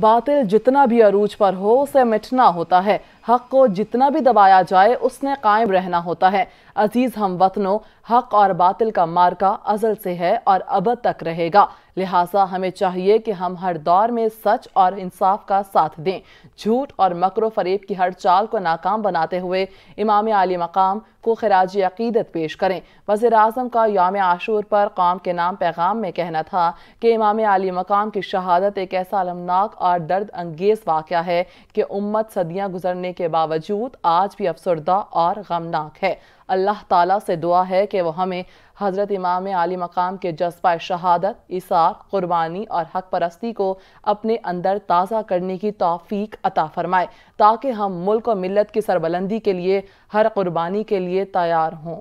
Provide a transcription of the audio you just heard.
बातिल जितना भी अरूज पर हो उसे मिटना होता है हक को जितना भी दबाया जाए उसने कायम रहना होता है अजीज़ हम वतनों हक और बातिल का मार्का अजल से है और अब तक रहेगा लिहाजा हमें चाहिए कि हम हर दौर में सच और इंसाफ का साथ दें झूठ और मकर फरीब की हर चाल को नाकाम बनाते हुए इमाम आली मकाम को खराज अकीदत पेश करें वजीर अजम का योम आशूर पर कौम के नाम पैगाम में कहना था कि इमाम आली मकाम की शहादत एक ऐसा अलमनाक और दर्द अंगेज वाक़ है कि उम्मत सदियाँ गुजरने के बावजूद आज भी अफसरदा और गमनाक है अल्लाह ताला से दुआ है कि वह हमें हज़रत इमाम आली मकाम के जज्बा शहादत इसाक क़ुरबानी और हक परस्ती को अपने अंदर ताज़ा करने की तोफ़ी अता फ़रमाए ताकि हम मुल्क और मिलत की सरबलंदी के लिए हर क़ुरबानी के लिए तैयार हों